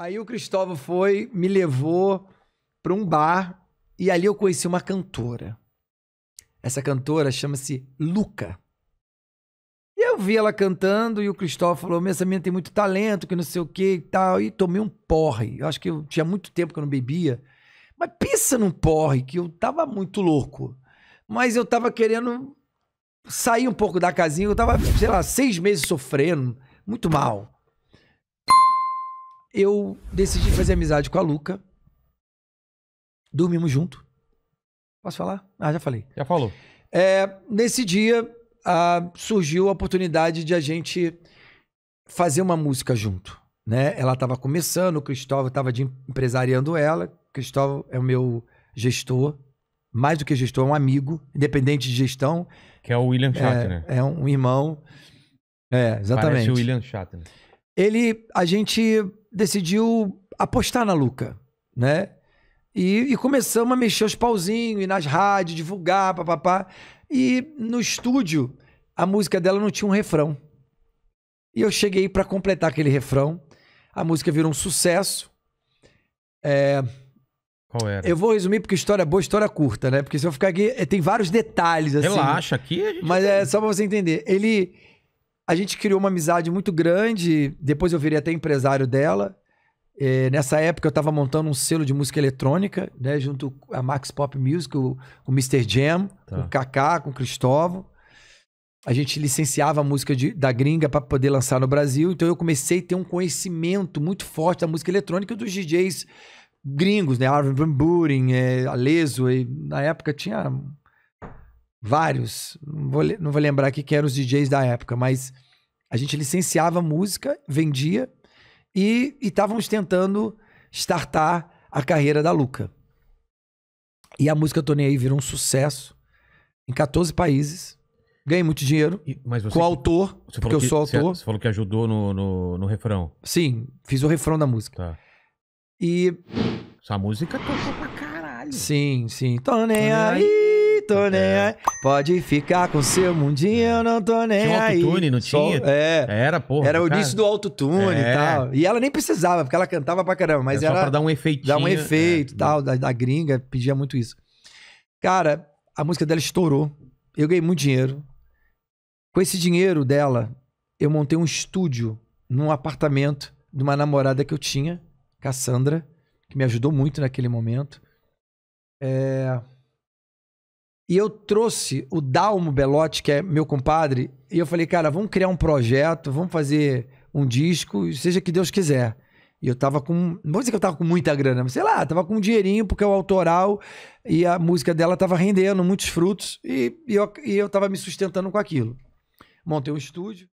Aí o Cristóvão foi, me levou para um bar e ali eu conheci uma cantora. Essa cantora chama-se Luca. E eu vi ela cantando e o Cristóvão falou: essa menina tem muito talento, que não sei o que e tal. E tomei um porre. Eu acho que eu tinha muito tempo que eu não bebia. Mas pensa num porre, que eu tava muito louco. Mas eu tava querendo sair um pouco da casinha. Eu tava, sei lá, seis meses sofrendo, muito mal eu decidi fazer amizade com a Luca. Dormimos junto. Posso falar? Ah, já falei. Já falou. É, nesse dia a, surgiu a oportunidade de a gente fazer uma música junto. Né? Ela estava começando, o Cristóvão estava empresariando ela. Cristóvão é o meu gestor, mais do que gestor, é um amigo, independente de gestão. Que é o William é, Shatner. É, é um irmão. É, exatamente. Parece o William Shatner. Ele, a gente decidiu apostar na Luca, né? E, e começamos a mexer os pauzinhos, ir nas rádios, divulgar, papapá. E no estúdio, a música dela não tinha um refrão. E eu cheguei para completar aquele refrão. A música virou um sucesso. É... Qual era? Eu vou resumir porque história boa, história curta, né? Porque se eu ficar aqui, é, tem vários detalhes assim. Relaxa né? aqui. Mas é só para você entender. Ele a gente criou uma amizade muito grande. Depois eu virei até empresário dela. É, nessa época eu estava montando um selo de música eletrônica, né? Junto a Max Pop Music, o, o Mr. Jam, tá. com o Kaká, com o Cristóvão. A gente licenciava a música de, da gringa para poder lançar no Brasil. Então eu comecei a ter um conhecimento muito forte da música eletrônica dos DJs gringos, né? Arvin Van Buren, é, Aleso. E, na época tinha vários, não vou, não vou lembrar aqui eram os DJs da época, mas a gente licenciava música, vendia e estávamos tentando startar a carreira da Luca. E a música Tony Aí virou um sucesso em 14 países. Ganhei muito dinheiro. mas você, com o autor, você porque eu que, sou autor. Você falou que ajudou no, no, no, refrão. Sim, fiz o refrão da música. Tá. E. Essa música tocou pra caralho. Sim, sim. Tô nem aí tô nem é. aí. Pode ficar com seu mundinho, eu não tô nem tinha um aí. autotune, não Só- tinha? é. Era, porra. Era o cara. início do autotune É. e tal. E ela nem precisava, porque ela cantava pra caramba, mas Era só pra dar um efeito dar um é, efeito e é. tal, da, da gringa, pedia muito isso. Cara, a música dela estourou. Eu ganhei muito dinheiro. Com esse dinheiro dela, eu montei um estúdio num apartamento de uma namorada que eu tinha, Cassandra, que me ajudou muito naquele momento. É, e eu trouxe o Dalmo Belotti, que é meu compadre, e eu falei, cara, vamos criar um projeto, vamos fazer um disco, seja que Deus quiser. E eu tava com. Não vou dizer que eu tava com muita grana, mas sei lá, tava com um dinheirinho, porque é o autoral e a música dela tava rendendo muitos frutos e, e, eu, e eu tava me sustentando com aquilo. Montei um estúdio.